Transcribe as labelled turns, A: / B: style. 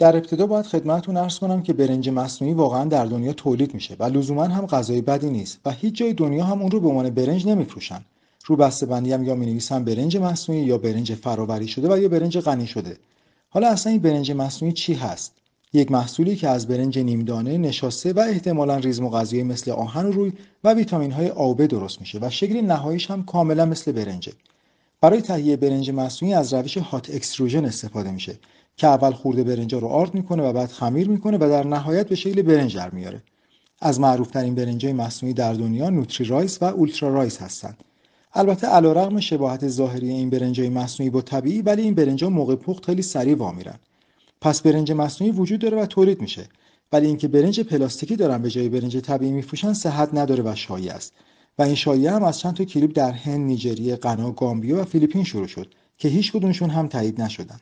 A: در ابتدا باید خدمتتون عرض کنم که برنج مصنوعی واقعا در دنیا تولید میشه و لزوما هم غذای بدی نیست و هیچ جای دنیا هم اون رو به عنوان برنج نمیفروشن رو بسته بندی هم یا مینویسن برنج مصنوعی یا برنج فراوری شده و یا برنج غنی شده حالا اصلا این برنج مصنوعی چی هست یک محصولی که از برنج نیمدانه نشاسته و احتمالا ریزم غذایی مثل آهن و روی و ویتامین های درست میشه و شکل نهاییش هم کاملا مثل برنجه برای تهیه برنج مصنوعی از روش هات اکستروژن استفاده میشه که اول خورده برنجا رو آرد میکنه و بعد خمیر میکنه و در نهایت به شکل برنج در میاره از معروفترین برنجای مصنوعی در دنیا نوتری رایس و اولترا رایس هستند البته علیرغم شباهت ظاهری این برنجای مصنوعی با طبیعی ولی این برنجا موقع پخت خیلی سریع وا میرن پس برنج مصنوعی وجود داره و تولید میشه ولی اینکه برنج پلاستیکی دارن به جای برنج طبیعی میفروشن صحت نداره و شایع است و این شایعه هم از چند تا کلیپ در هند، نیجریه، غنا، گامبیا و فیلیپین شروع شد که هیچ کدومشون هم تایید نشدن.